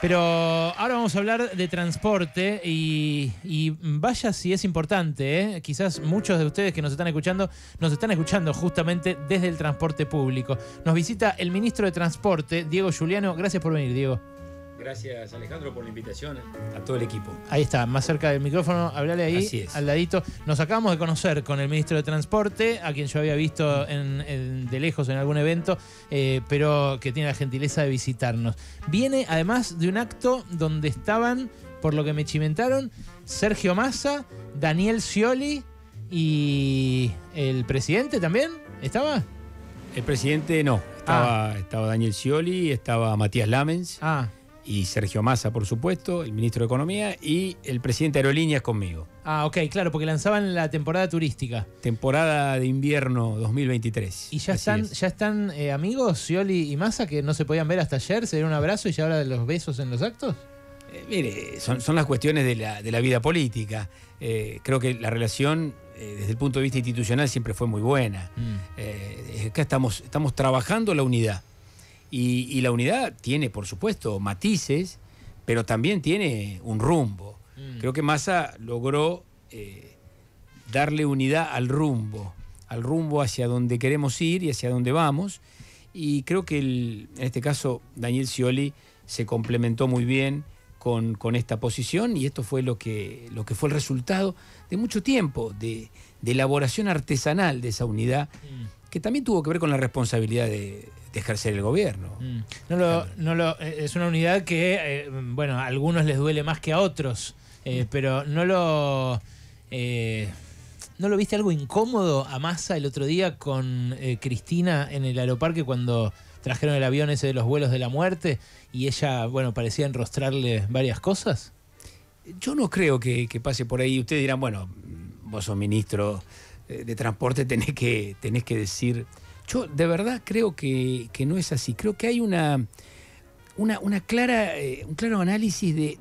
Pero ahora vamos a hablar de transporte y, vaya si es importante, ¿eh? quizás muchos de ustedes que nos están escuchando nos están escuchando justamente desde el transporte público. Nos visita el ministro de Transporte, Diego Juliano. Gracias por venir, Diego. Gracias Alejandro por la invitación. A todo el equipo. Ahí está, más cerca del micrófono, hablale ahí, al ladito. Nos acabamos de conocer con el ministro de Transporte, a quien yo había visto de lejos en algún evento, eh, pero que tiene la gentileza de visitarnos. Viene además de un acto donde estaban, por lo que me chimentaron, Sergio Massa, Daniel Scioli y el presidente también. ¿Estaba? El presidente no, estaba, ah. estaba Daniel Scioli, estaba Matías Lamens. Ah y Sergio Massa, por supuesto, el ministro de Economía, y el presidente de Aerolíneas conmigo. Ah, ok, claro, porque lanzaban la temporada turística. Temporada de invierno 2023. ¿Y ya están, ya están eh, amigos, Scioli y Massa, que no se podían ver hasta ayer? ¿Se dieron un abrazo y ya de los besos en los actos? Eh, mire, son, son, las cuestiones de la, vida política. Eh, creo que la relación desde el punto de vista institucional siempre fue muy buena. Mm. acá estamos, estamos trabajando la unidad y, la unidad tiene, por supuesto, matices, pero también tiene un rumbo. Mm. Creo que Massa logró eh, darle unidad al rumbo, al rumbo hacia donde queremos ir y hacia donde vamos. Y creo que en este caso Daniel Scioli se complementó muy bien con, con, esta posición y esto fue lo que, lo que fue el resultado de mucho tiempo, de, elaboración artesanal de esa unidad, mm. que también tuvo que ver con la responsabilidad de, de ejercer el gobierno. Mm. No lo, lo, eh, es una unidad que, eh, bueno, a algunos les duele más que a otros, eh, mm. pero no lo... ¿No lo viste algo incómodo a Massa el otro día con Cristina en el aeroparque cuando trajeron el avión ese de los vuelos de la muerte y ella, bueno, parecía enrostrarle varias cosas? Yo no creo que, que pase por ahí. Ustedes dirán, bueno, vos sos ministro de transporte, tenés que, tenés que decir yo de verdad creo que, no es así. Creo que hay una, una, clara, eh, un claro análisis de,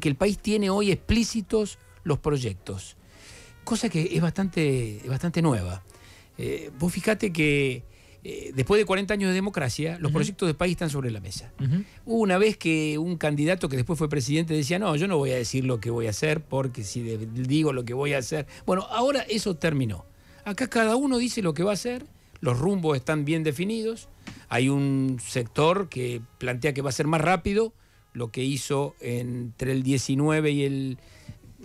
que el país tiene hoy explícitos los proyectos, cosa que es bastante, bastante nueva. Eh, vos fijate que eh, después de 40 años de democracia, los proyectos del país están sobre la mesa. Hubo una vez que un candidato que después fue presidente decía, no, yo no voy a decir lo que voy a hacer porque si digo lo que voy a hacer... Bueno, ahora eso terminó. Acá cada uno dice lo que va a hacer los rumbos están bien definidos, hay un sector que plantea que va a ser más rápido, lo que hizo entre el 19 y el...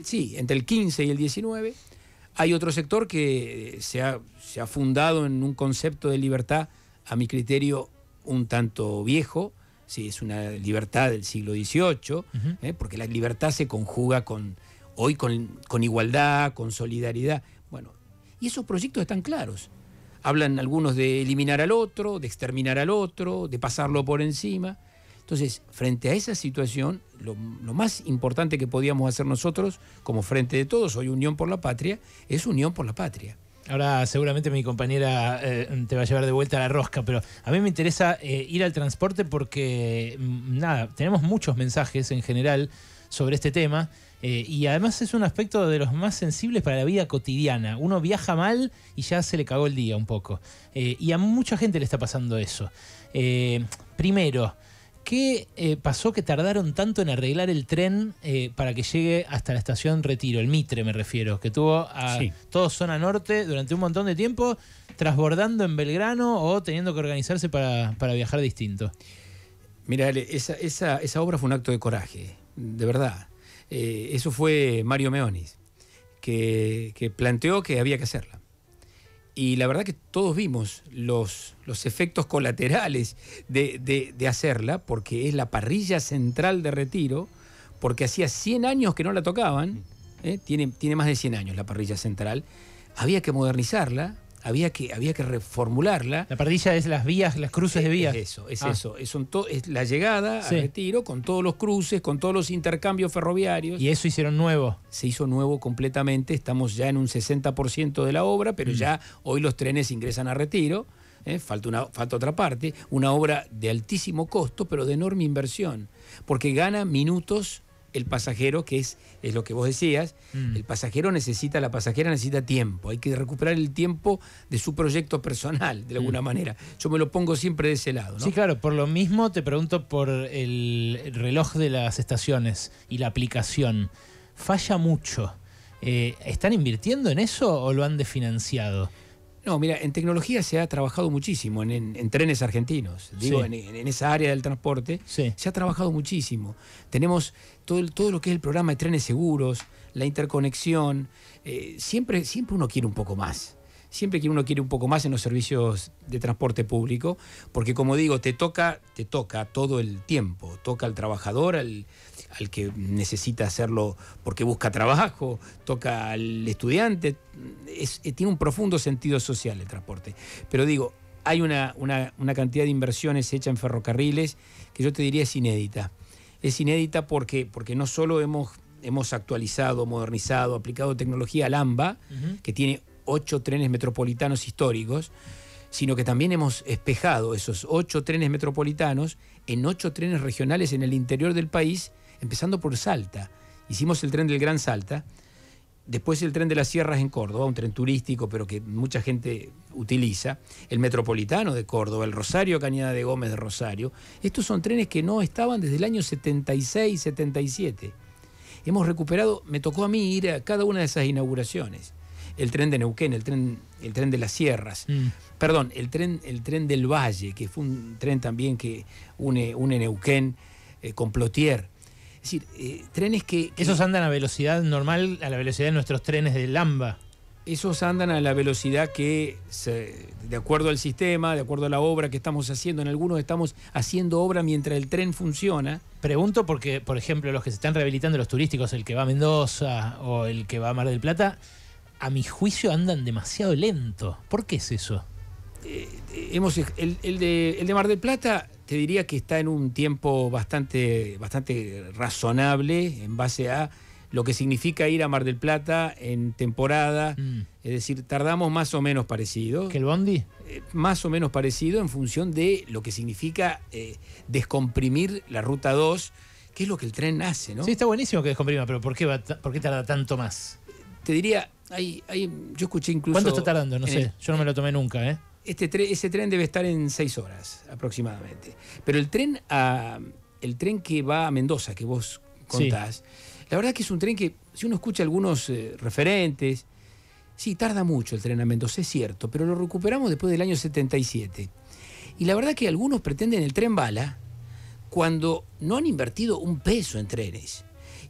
Sí, entre el 15 y el 19. Hay otro sector que eh, se ha, se ha fundado en un concepto de libertad, a mi criterio, un tanto viejo, sí, es una libertad del siglo XVIII, ¿eh? porque la libertad se conjuga con hoy con, con, igualdad, con solidaridad. Bueno, y esos proyectos están claros. Hablan algunos de eliminar al otro, de exterminar al otro, de pasarlo por encima. Entonces, frente a esa situación, lo, más importante que podíamos hacer nosotros, como frente de todos, hoy Unión por la Patria, es Unión por la Patria. Ahora seguramente mi compañera eh, te va a llevar de vuelta a la rosca, pero a mí me interesa eh, ir al transporte porque, mm, nada, tenemos muchos mensajes en general sobre este tema. Eh, y además es un aspecto de los más sensibles para la vida cotidiana. Uno viaja mal y ya se le cagó el día un poco. Eh, y a mucha gente le está pasando eso. Eh, primero, ¿qué pasó que tardaron tanto en arreglar el tren para que llegue hasta la estación Retiro? El Mitre me refiero, que tuvo a toda zona norte durante un montón de tiempo, transbordando en Belgrano o teniendo que organizarse para, para viajar distinto. Mirá, esa, obra fue un acto de coraje, de verdad. Eh, eso fue Mario Meonis, que, planteó que había que hacerla. Y la verdad que todos vimos los, los efectos colaterales de, hacerla, porque es la parrilla central de retiro, porque hacía 100 años que no la tocaban, ¿eh? tiene, tiene más de 100 años la parrilla central, había que modernizarla, había que, había que reformularla. La parrilla es las vías, las cruces de vías. Es eso, es ah. eso. Es, la llegada a Retiro con todos los cruces, con todos los intercambios ferroviarios. ¿Y eso hicieron nuevo? Se hizo nuevo completamente. Estamos ya en un 60% de la obra, pero mm. ya hoy los trenes ingresan a Retiro. ¿eh? Falta, una, falta otra parte. Una obra de altísimo costo, pero de enorme inversión. Porque gana minutos el pasajero, que es, es lo que vos decías, mm. el pasajero necesita, la pasajera necesita tiempo, hay que recuperar el tiempo de su proyecto personal, de alguna mm. manera. Yo me lo pongo siempre de ese lado. Sí, claro, por lo mismo te pregunto por el reloj de las estaciones y la aplicación. Falla mucho. Eh, ¿Están invirtiendo en eso o lo han desfinanciado? No, mira, en tecnología se ha trabajado muchísimo, en, trenes argentinos, digo, en, esa área del transporte, se ha trabajado muchísimo. Tenemos todo, todo lo que es el programa de trenes seguros, la interconexión, eh, siempre, siempre uno quiere un poco más siempre que uno quiere un poco más en los servicios de transporte público, porque como digo, te toca, te toca todo el tiempo, toca al trabajador, al, que necesita hacerlo porque busca trabajo, toca al estudiante, eh, tiene un profundo sentido social el transporte. Pero digo, hay una, cantidad de inversiones hechas en ferrocarriles que yo te diría es inédita. Es inédita porque, porque no solo hemos hemos actualizado, modernizado, aplicado tecnología al AMBA, que tiene ocho trenes metropolitanos históricos, sino que también hemos espejado esos ocho trenes metropolitanos en ocho trenes regionales en el interior del país, empezando por Salta. Hicimos el tren del Gran Salta, después el tren de las Sierras en Córdoba, un tren turístico, pero que mucha gente utiliza, el Metropolitano de Córdoba, el Rosario Cañada de Gómez de Rosario. Estos son trenes que no estaban desde el año 76, 77. Hemos recuperado, me tocó a mí ir a cada una de esas inauguraciones el tren de Neuquén, el tren, el tren de las sierras, mm. perdón, el tren, el tren del Valle, que fue un tren también que une, une Neuquén eh, con Plotier. Es decir, eh, trenes que, Esos andan a velocidad normal, a la velocidad de nuestros trenes de Lamba. Esos andan a la velocidad que, de acuerdo al sistema, de acuerdo a la obra que estamos haciendo, en algunos estamos haciendo obra mientras el tren funciona. Pregunto porque, por ejemplo, los que se están rehabilitando, los turísticos, el que va a Mendoza o el que va a Mar del Plata, a mi juicio andan demasiado lento. ¿Por qué es eso? Eh, hemos, el, el, de, de Mar del Plata te diría que está en un tiempo bastante, bastante razonable en base a lo que significa ir a Mar del Plata en temporada. Mm. Es decir, tardamos más o menos parecido. ¿Que el bondi? Eh, más o menos parecido en función de lo que significa eh, descomprimir la ruta 2, que es lo que el tren hace, ¿no? Sí, está buenísimo que descomprima, pero ¿por qué, va por qué tarda tanto más? te diría, hay, hay, yo escuché incluso... ¿Cuánto está tardando? No sé, yo no me lo tomé nunca, ¿eh? Este ese tren debe estar en seis horas aproximadamente. Pero el tren, a, el tren que va a Mendoza, que vos contás, la verdad que es un tren que, si uno escucha algunos eh, referentes, sí, tarda mucho el tren a Mendoza, es cierto, pero lo recuperamos después del año 77. Y la verdad que algunos pretenden el tren bala cuando no han invertido un peso en trenes.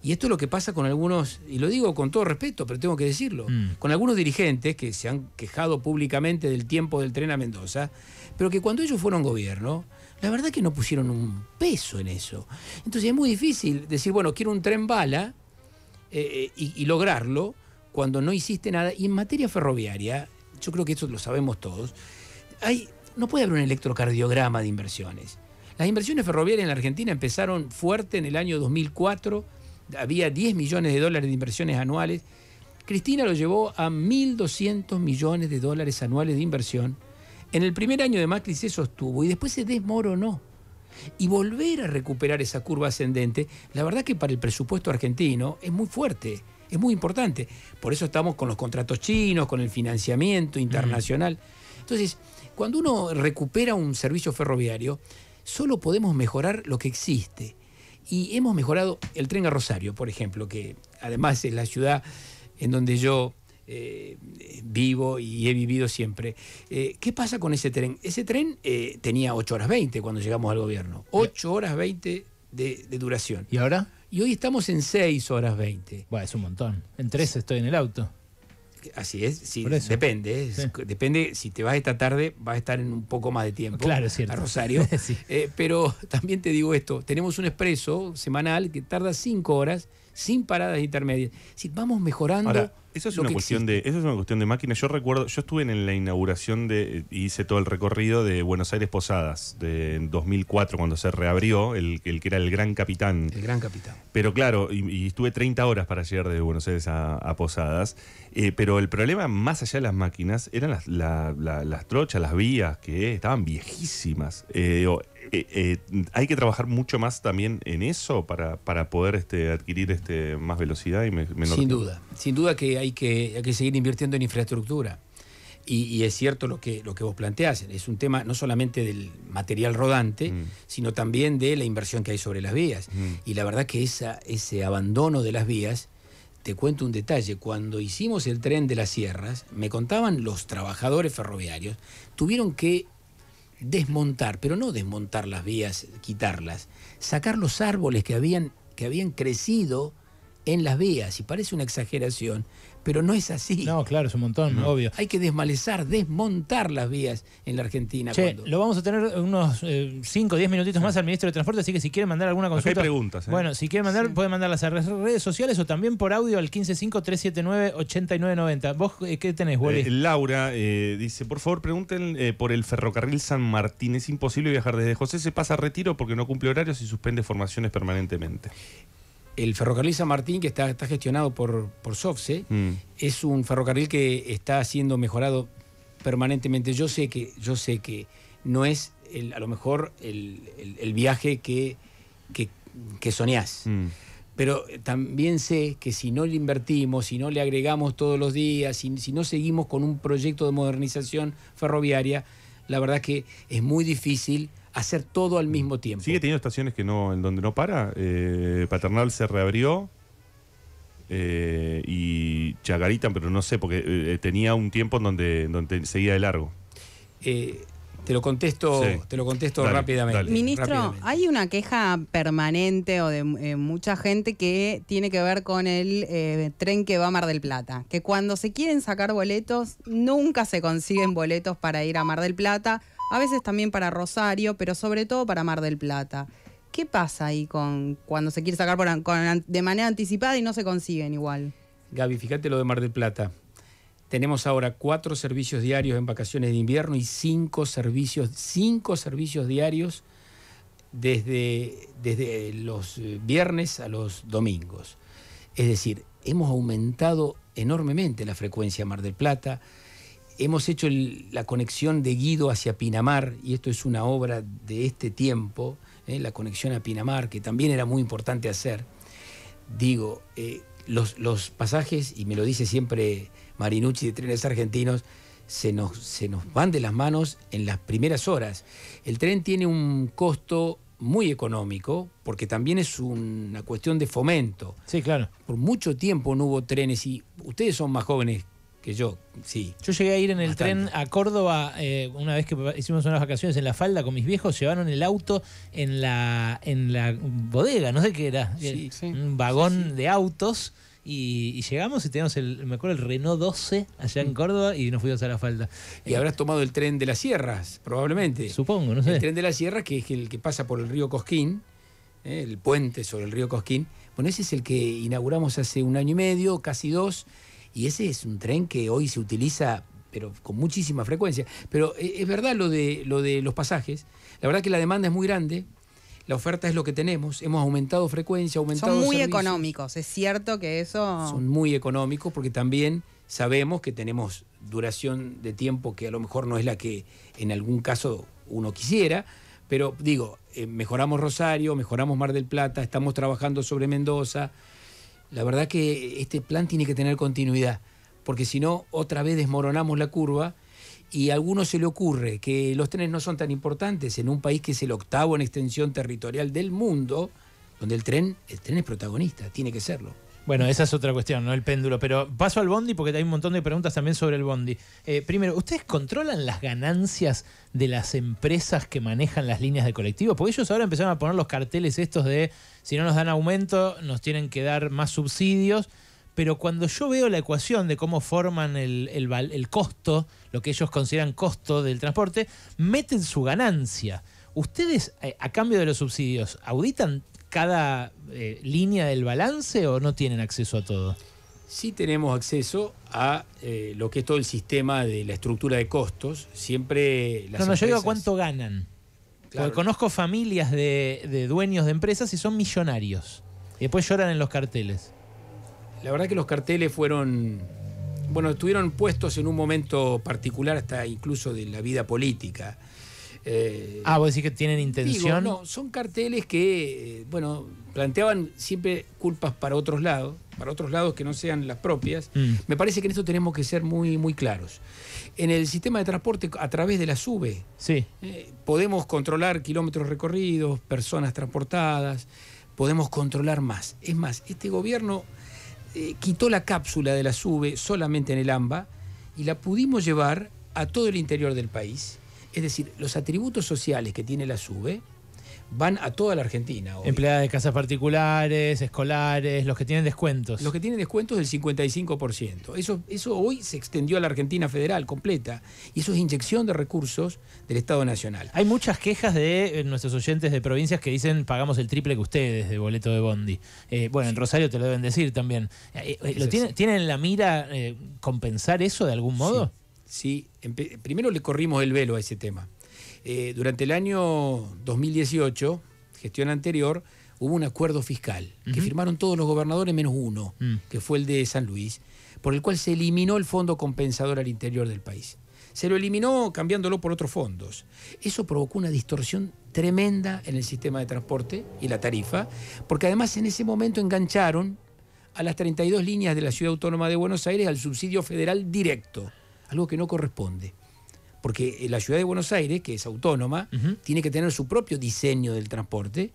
Y esto es lo que pasa con algunos, y lo digo con todo respeto, pero tengo que decirlo, mm. con algunos dirigentes que se han quejado públicamente del tiempo del tren a Mendoza, pero que cuando ellos fueron gobierno, la verdad que no pusieron un peso en eso. Entonces es muy difícil decir, bueno, quiero un tren bala eh, eh, y, lograrlo cuando no hiciste nada. Y en materia ferroviaria, yo creo que eso lo sabemos todos, hay, no puede haber un electrocardiograma de inversiones. Las inversiones ferroviarias en la Argentina empezaron fuerte en el año 2004 había 10 millones de dólares de inversiones anuales. Cristina lo llevó a 1.200 millones de dólares anuales de inversión. En el primer año de Macri se sostuvo y después se desmoronó. Y volver a recuperar esa curva ascendente, la verdad que para el presupuesto argentino es muy fuerte, es muy importante. Por eso estamos con los contratos chinos, con el financiamiento internacional. Entonces, cuando uno recupera un servicio ferroviario, solo podemos mejorar lo que existe. Y hemos mejorado el tren a Rosario, por ejemplo, que además es la ciudad en donde yo eh, vivo y he vivido siempre. Eh, ¿Qué pasa con ese tren? Ese tren eh, tenía 8 horas 20 cuando llegamos al gobierno. 8 horas 20 de, duración. ¿Y ahora? Y hoy estamos en 6 horas 20. Bueno, es un montón. En tres estoy en el auto. Así es, depende. Depende, si te vas esta tarde, vas a estar en un poco más de tiempo claro, a Rosario. Eh, pero también te digo esto, tenemos un expreso semanal que tarda cinco horas sin paradas intermedias. Si vamos mejorando... Eso es, una cuestión de, eso es una cuestión de máquinas Yo recuerdo, yo estuve en la inauguración de, eh, hice todo el recorrido de Buenos Aires Posadas, de en 2004, cuando se reabrió, el, que era el Gran Capitán. El Gran Capitán. Pero claro, y, estuve 30 horas para llegar de Buenos Aires a, Posadas. Eh, pero el problema, más allá de las máquinas, eran las, las trochas, las vías, que estaban viejísimas. Eh, hay que trabajar mucho más también en eso para, para poder este, adquirir este, más velocidad y menos Sin duda sin duda que hay que, seguir invirtiendo en infraestructura. Y, es cierto lo que, lo que vos planteás, es un tema no solamente del material rodante, mm. sino también de la inversión que hay sobre las vías. Mm. Y la verdad que esa, ese abandono de las vías, te cuento un detalle, cuando hicimos el tren de las sierras, me contaban los trabajadores ferroviarios, tuvieron que desmontar, pero no desmontar las vías, quitarlas, sacar los árboles que habían, que habían crecido en las vías. Y parece una exageración, pero no es así. No, claro, es un montón, obvio. Hay que desmalezar, desmontar las vías en la Argentina. lo vamos a tener unos 5 o 10 minutitos más al ministro de Transporte, así que si quieren mandar alguna consulta. hay preguntas. ¿eh? Bueno, si quieren mandar, pueden mandarlas a redes sociales o también por audio al 155-379-8990. ¿Vos eh, qué tenés, Wally? Eh, Laura eh, dice: por favor, pregunten por el ferrocarril San Martín. Es imposible viajar desde José, se pasa a retiro porque no cumple horarios y suspende formaciones permanentemente. El ferrocarril San Martín, que está, gestionado por, por SOFSE, mm. es un ferrocarril que está siendo mejorado permanentemente. Yo sé que, yo sé que no es a lo mejor el, viaje que, que, soñás. Mm. Pero eh, también sé que si no le invertimos, si no le agregamos todos los días, si, si no seguimos con un proyecto de modernización ferroviaria, la verdad que es muy difícil hacer todo al mismo tiempo. ¿Sigue teniendo estaciones que no, en donde no para? Eh, Paternal se reabrió. Eh, y chagaritan pero no sé, porque eh, tenía un tiempo en donde, donde seguía de largo. te lo contesto, te lo contesto rápidamente. Ministro, hay una queja permanente o de mucha gente que tiene que ver con el tren que va a Mar del Plata. Que cuando se quieren sacar boletos, nunca se consiguen boletos para ir a Mar del Plata a veces también para Rosario, pero sobre todo para Mar del Plata. ¿Qué pasa ahí con cuando se quiere sacar de manera anticipada y no se consiguen igual? Gaby, fíjate lo de Mar del Plata. Tenemos ahora cuatro servicios diarios en vacaciones de invierno y cinco servicios, servicios diarios desde, desde los eh, viernes a los domingos. Es decir, hemos aumentado enormemente la frecuencia Mar del Plata hemos hecho la conexión de Guido hacia Pinamar, y esto es una obra de este tiempo, ¿eh? la conexión a Pinamar, que también era muy importante hacer. Digo, eh, los, los, pasajes, y me lo dice siempre Marinucci de Trenes Argentinos, se nos, se nos van de las manos en las primeras horas. El tren tiene un costo muy económico, porque también es una cuestión de fomento. Sí, claro. Por mucho tiempo no hubo trenes y ustedes son más jóvenes yo, sí. Yo llegué a ir en el tren a Córdoba eh, una vez que hicimos unas vacaciones en la falda con mis viejos, llevaron el auto en la, en la bodega, no sé qué era, un vagón de autos. Y, llegamos y teníamos, el, me acuerdo, el Renault 12 allá en mm. Córdoba y nos fuimos a la falda. Y habrás tomado el tren de las sierras, probablemente. Supongo, no sé. El tren de las sierras, que es el que pasa por el río Cosquín, eh, el puente sobre el río Cosquín. Bueno, ese es el que inauguramos hace un año y medio, casi dos y ese es un tren que hoy se utiliza pero con muchísima frecuencia. Pero eh, es verdad lo de, lo de los pasajes. La verdad que la demanda es muy grande, la oferta es lo que tenemos, hemos aumentado frecuencia, aumentado... Son muy económicos, es cierto que eso... Son muy económicos porque también sabemos que tenemos duración de tiempo que a lo mejor no es la que en algún caso uno quisiera, pero digo, eh, mejoramos Rosario, mejoramos Mar del Plata, estamos trabajando sobre Mendoza. La verdad que este plan tiene que tener continuidad, porque si no, otra vez desmoronamos la curva y a alguno se le ocurre que los trenes no son tan importantes en un país que es el octavo en extensión territorial del mundo, donde el tren, el tren es protagonista, tiene que serlo. Bueno, esa es otra cuestión, ¿no? El péndulo. Pero paso al Bondi porque hay un montón de preguntas también sobre el Bondi. Eh, primero, ¿ustedes controlan las ganancias de las empresas que manejan las líneas de colectivo? Porque ellos ahora empezaron a poner los carteles estos de si no nos dan aumento, nos tienen que dar más subsidios. Pero cuando yo veo la ecuación de cómo forman el, el, el costo, lo que ellos consideran costo del transporte, meten su ganancia. ¿Ustedes, eh, a cambio de los subsidios, auditan cada eh, línea del balance o no tienen acceso a todo? Sí tenemos acceso a eh, lo que es todo el sistema de la estructura de costos. Siempre las No, no, yo digo cuánto ganan. conozco familias de, de, dueños de empresas y son millonarios. Y después lloran en los carteles. La verdad que los carteles fueron, bueno, estuvieron puestos en un momento particular hasta incluso de la vida política. Eh, ah, vos decís que tienen intención. no, son carteles que, eh, bueno, planteaban siempre culpas para otros lados, para otros lados que no sean las propias. Mm. Me parece que en esto tenemos que ser muy, muy claros. En el sistema de transporte, a través de la SUBE, sí. Eh, podemos controlar kilómetros recorridos, personas transportadas, podemos controlar más. Es más, este gobierno quitó la cápsula de la SUBE solamente en el AMBA y la pudimos llevar a todo el interior del país es decir, los atributos sociales que tiene la SUBE van a toda la Argentina. Empleadas de casas particulares, escolares, los que tienen descuentos. Los que tienen descuentos del 55%. Eso, eso hoy se extendió a la Argentina federal completa. Y eso es inyección de recursos del Estado Nacional. Hay muchas quejas de eh, nuestros oyentes de provincias que dicen pagamos el triple que ustedes de boleto de Bondi. Eh, bueno, en Rosario te lo deben decir también. Eh, ¿lo ¿Tienen la mira compensar eso de algún modo? ¿sí? primero le corrimos el velo a ese tema. Eh, durante el año 2018, gestión anterior, hubo un acuerdo fiscal que firmaron todos los gobernadores menos uno, mm. que fue el de San Luis, por el cual se eliminó el fondo compensador al interior del país. Se lo eliminó cambiándolo por otros fondos. Eso provocó una distorsión tremenda en el sistema de transporte y la tarifa, porque además en ese momento engancharon a las 32 líneas de la Ciudad Autónoma de Buenos Aires al subsidio federal directo algo que no corresponde. Porque eh, la ciudad de Buenos Aires, que es autónoma, tiene que tener su propio diseño del transporte.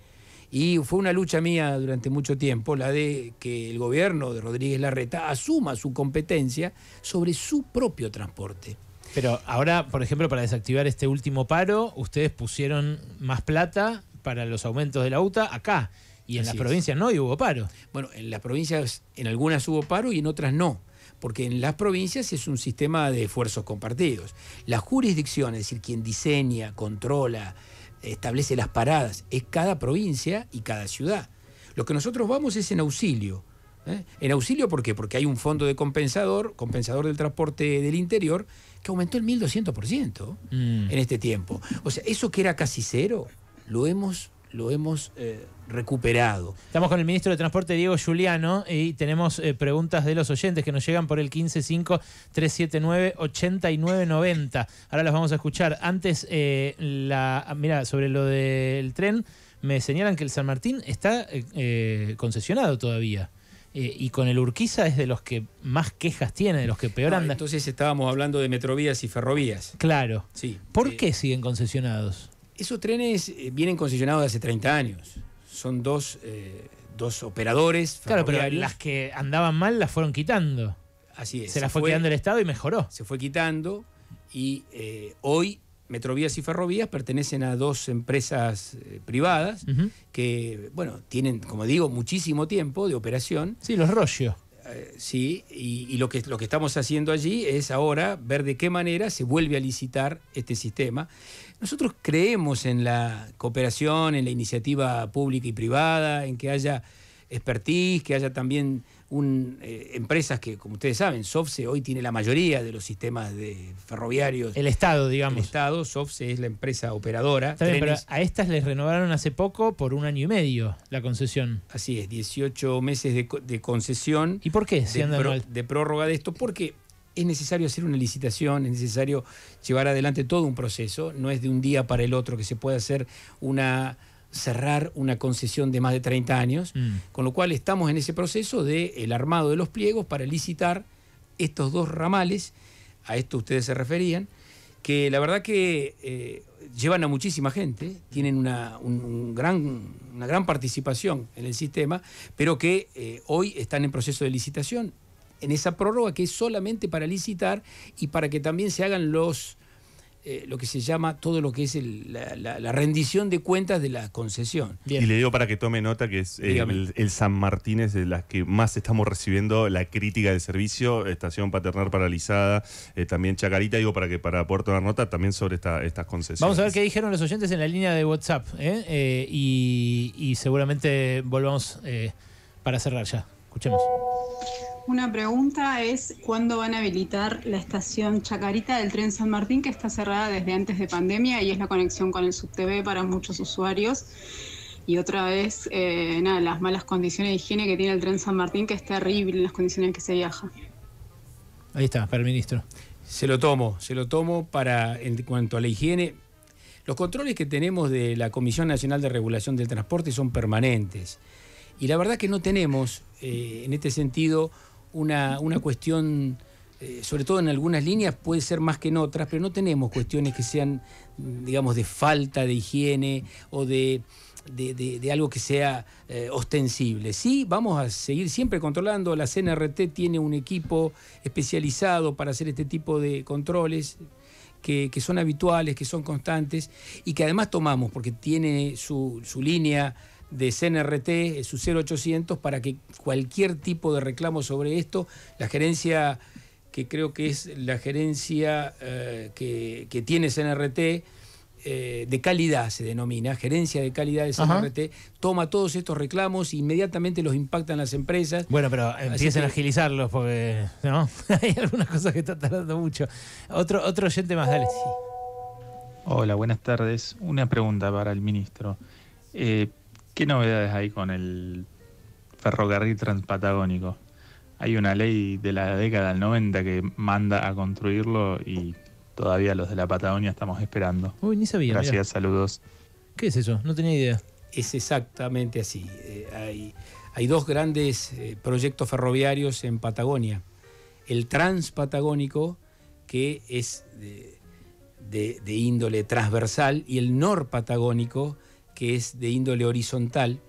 Y fue una lucha mía durante mucho tiempo, la de que el gobierno de Rodríguez Larreta asuma su competencia sobre su propio transporte. Pero ahora, por ejemplo, para desactivar este último paro, ustedes pusieron más plata para los aumentos de la UTA acá. Y en las provincias no, y hubo paro. Bueno, en las provincias, en algunas hubo paro y en otras no porque en las provincias es un sistema de esfuerzos compartidos. La jurisdicción, es decir, quien diseña, controla, establece las paradas, es cada provincia y cada ciudad. Lo que nosotros vamos es en auxilio. ¿eh? ¿En auxilio por qué? Porque hay un fondo de compensador, compensador del transporte del interior, que aumentó el 1.200% mm. en este tiempo. O sea, eso que era casi cero, lo hemos lo hemos eh, recuperado. Estamos con el ministro de Transporte, Diego Giuliano, y tenemos eh, preguntas de los oyentes que nos llegan por el 155-379-8990. Ahora las vamos a escuchar. Antes, eh, la mira, sobre lo del tren, me señalan que el San Martín está concesionado todavía. y con el Urquiza es de los que más quejas tiene, de los que peor ah, anda. entonces estábamos hablando de metrovías y ferrovías. Claro. ¿Por qué siguen concesionados? Esos trenes eh, vienen concesionados de hace 30 años. Son dos, eh, dos operadores. Claro, pero las que andaban mal las fueron quitando. Así es. Se, las fue, quitando el Estado y mejoró. Se fue quitando y eh, hoy Metrovías y Ferrovías pertenecen a dos empresas privadas que, bueno, tienen, como digo, muchísimo tiempo de operación. Sí, los rollos. Eh, ¿sí? Y, lo, que, lo que estamos haciendo allí es ahora ver de qué manera se vuelve a licitar este sistema. Nosotros creemos en la cooperación, en la iniciativa pública y privada, en que haya expertise, que haya también un, eh, empresas que, como ustedes saben, SOFSE hoy tiene la mayoría de los sistemas ferroviarios. El Estado, digamos. El Estado, SOFSE es la empresa operadora. pero a estas les renovaron hace poco por un año y medio la concesión. Así es, 18 meses de, concesión. ¿Y por qué? de, prórroga de esto, porque es necesario hacer una licitación, es necesario llevar adelante todo un proceso, no es de un día para el otro que se pueda hacer una cerrar una concesión de más de 30 años, mm. con lo cual estamos en ese proceso del el armado de los pliegos para licitar estos dos ramales, a esto ustedes se referían, que la verdad que eh, llevan a muchísima gente, tienen una, gran, una gran participación en el sistema, pero que eh, hoy están en proceso de licitación, en esa prórroga que es solamente para licitar y para que también se hagan los eh, lo que se llama todo lo que es la, rendición de cuentas de la concesión. Y le digo para que tome nota que es eh, el, San Martín es de las que más estamos recibiendo la crítica del servicio, estación paternal paralizada, eh, también Chacarita, digo para que para poder tomar nota también sobre esta, estas concesiones. Vamos a ver qué dijeron los oyentes en la línea de WhatsApp y, y, seguramente volvamos para cerrar ya. Escuchemos. Una pregunta es cuándo van a habilitar la estación Chacarita del tren San Martín, que está cerrada desde antes de pandemia y es la conexión con el subtv para muchos usuarios. Y otra vez, eh, nada, las malas condiciones de higiene que tiene el tren San Martín, que es terrible en las condiciones en que se viaja. Ahí está, para el ministro. Se lo tomo, se lo tomo para, en cuanto a la higiene, los controles que tenemos de la Comisión Nacional de Regulación del Transporte son permanentes. Y la verdad que no tenemos, eh, en este sentido, una, cuestión, eh, sobre todo en algunas líneas, puede ser más que en otras, pero no tenemos cuestiones que sean, digamos, de falta de higiene o de... algo que sea eh, ostensible. Sí, vamos a seguir siempre controlando. La CNRT tiene un equipo especializado para hacer este tipo de controles. Que, son habituales, que son constantes y que además tomamos, porque tiene su, su línea de CNRT, eh, su 0800, para que cualquier tipo de reclamo sobre esto, la gerencia que creo que es la gerencia eh, que, tiene CNRT, eh, de calidad se denomina, gerencia de calidad de CNRT, toma todos estos reclamos e inmediatamente los impactan las empresas. Bueno, pero empiecen a agilizarlos porque hay algunas cosas que están tardando mucho. Otro, otro oyente más, dale. Hola, buenas tardes. Una pregunta para el ministro. ¿Qué novedades hay con el ferrocarril transpatagónico? Hay una ley de la década del 90 que manda a construirlo y todavía los de la Patagonia estamos esperando. Uy, ni sabía. Gracias, saludos. ¿Qué es eso? No tenía idea. Es exactamente así. Eh, hay, dos grandes eh, proyectos ferroviarios en Patagonia. El transpatagónico, que es de, índole transversal, y el norpatagónico, que es de índole horizontal,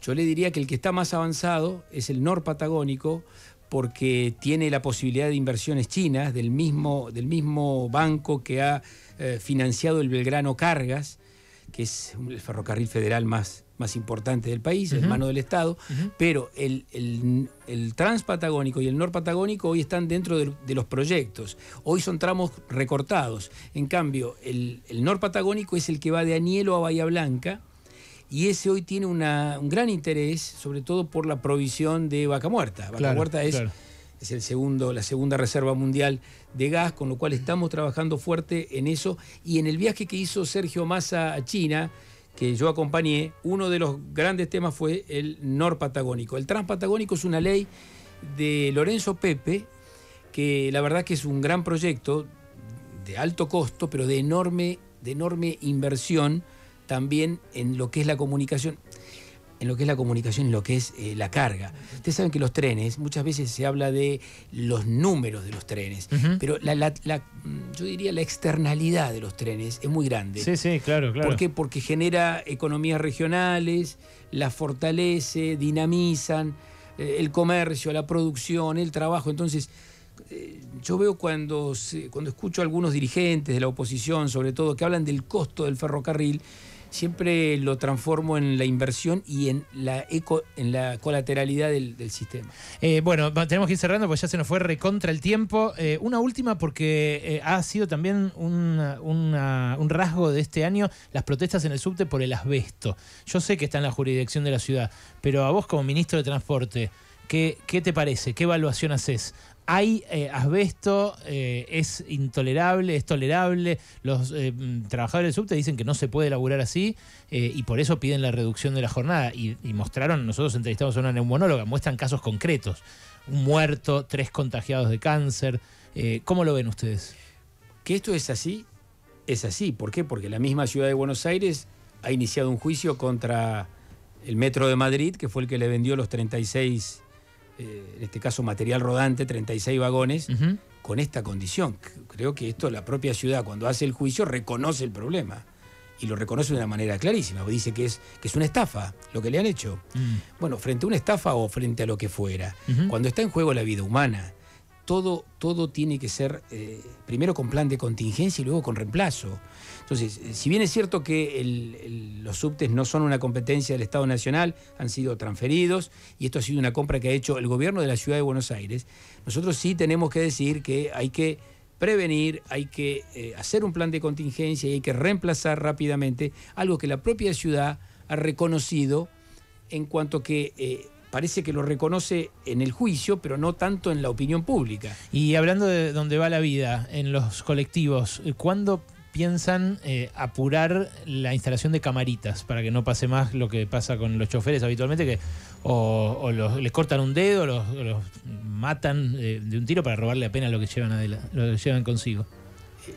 yo le diría que el que está más avanzado es el norpatagónico porque tiene la posibilidad de inversiones chinas del mismo, del mismo banco que ha eh, financiado el Belgrano Cargas que es el ferrocarril federal más, más importante del país, en mano del Estado, pero el, el, transpatagónico y el norpatagónico hoy están dentro de, los proyectos. Hoy son tramos recortados. En cambio, el, el norpatagónico es el que va de Anielo a Bahía Blanca, y ese hoy tiene un gran interés, sobre todo por la provisión de vaca muerta. Vaca muerta es es el segundo, la segunda reserva mundial de gas, con lo cual estamos trabajando fuerte en eso. Y en el viaje que hizo Sergio Massa a China, que yo acompañé, uno de los grandes temas fue el norpatagónico. El transpatagónico es una ley de Lorenzo Pepe, que la verdad que es un gran proyecto de alto costo, pero de enorme, de enorme inversión también en lo que es la comunicación en lo que es la comunicación en lo que es eh, la carga. Ustedes saben que los trenes, muchas veces se habla de los números de los trenes, pero la, mm, yo diría la externalidad de los trenes es muy grande. Sí, sí, claro, claro. ¿Por qué? Porque genera economías regionales, las fortalece, dinamizan eh, el comercio, la producción, el trabajo. Entonces, eh, yo veo cuando, cuando escucho a algunos dirigentes de la oposición, sobre todo, que hablan del costo del ferrocarril, siempre lo transformo en la inversión y en la eco, en la colateralidad del, sistema. Eh, bueno, tenemos que ir cerrando porque ya se nos fue recontra el tiempo. Eh, una última porque eh, ha sido también un rasgo de este año las protestas en el subte por el asbesto. Yo sé que está en la jurisdicción de la ciudad, pero a vos como ministro de Transporte, ¿qué, qué te parece? ¿Qué evaluación haces? hay eh, asbesto, eh, es intolerable, es tolerable. Los eh, trabajadores del subte dicen que no se puede laburar así y por eso piden la reducción de la jornada. Y, y, mostraron, nosotros entrevistamos a una neumonóloga, muestran casos concretos: un muerto, tres contagiados de cáncer. ¿Cómo lo ven ustedes? Que esto es así, es así. ¿Por qué? Porque la misma ciudad de Buenos Aires ha iniciado un juicio contra el Metro de Madrid, que fue el que le vendió los 36 eh, en este caso material rodante, 36 vagones, con esta condición. Creo que esto la propia ciudad cuando hace el juicio reconoce el problema y lo reconoce de una manera clarísima. Pues dice que es, que es una estafa lo que le han hecho. Mm. Bueno, frente a una estafa o frente a lo que fuera, cuando está en juego la vida humana, todo, todo tiene que ser eh, primero con plan de contingencia y luego con reemplazo. Entonces, eh, si bien es cierto que los subtes no son una competencia del Estado Nacional, han sido transferidos y esto ha sido una compra que ha hecho el gobierno de la Ciudad de Buenos Aires, nosotros sí tenemos que decir que hay que prevenir, hay que eh, hacer un plan de contingencia y hay que reemplazar rápidamente algo que la propia ciudad ha reconocido en cuanto que... Eh, parece que lo reconoce en el juicio, pero no tanto en la opinión pública. Y hablando de dónde va la vida en los colectivos, ¿cuándo piensan eh, apurar la instalación de camaritas para que no pase más lo que pasa con los choferes habitualmente, que o, les cortan un dedo, los, los matan eh, de un tiro para robarle apenas lo que llevan, lo que llevan consigo.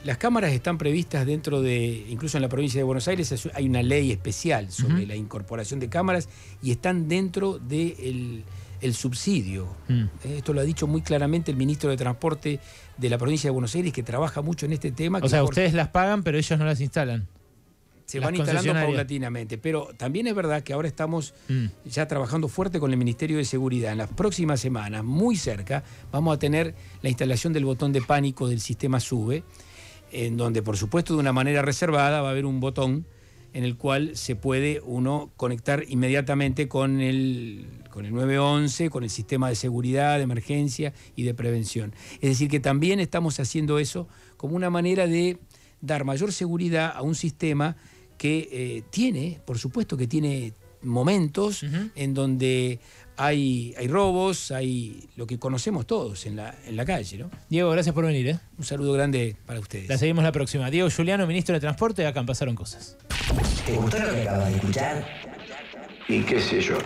Las cámaras están previstas dentro de, incluso en la provincia de Buenos Aires hay una ley especial sobre la incorporación de cámaras y están dentro del... subsidio. Mm. Eh, esto lo ha dicho muy claramente el ministro de Transporte de la provincia de Buenos Aires que trabaja mucho en este tema. O sea, ustedes las pagan, pero ellos no las instalan. Se van instalando paulatinamente. Pero también es verdad que ahora estamos mm. ya trabajando fuerte con el Ministerio de Seguridad. En las próximas semanas, muy cerca, vamos a tener la instalación del botón de pánico del sistema SUBE, en donde, por supuesto, de una manera reservada va a haber un botón en el cual se puede uno conectar inmediatamente con el, con el 911, con el sistema de seguridad, de emergencia y de prevención. Es decir, que también estamos haciendo eso como una manera de dar mayor seguridad a un sistema que eh, tiene, por supuesto que tiene momentos en donde hay, robos, hay lo que conocemos todos en la, calle. ¿no? Diego, gracias por venir. ¿eh? Un saludo grande para ustedes. La seguimos la próxima. Diego Juliano, ministro de Transporte, acá Pasaron Cosas. ¿Te gustó lo que de escuchar? Y qué sé yo.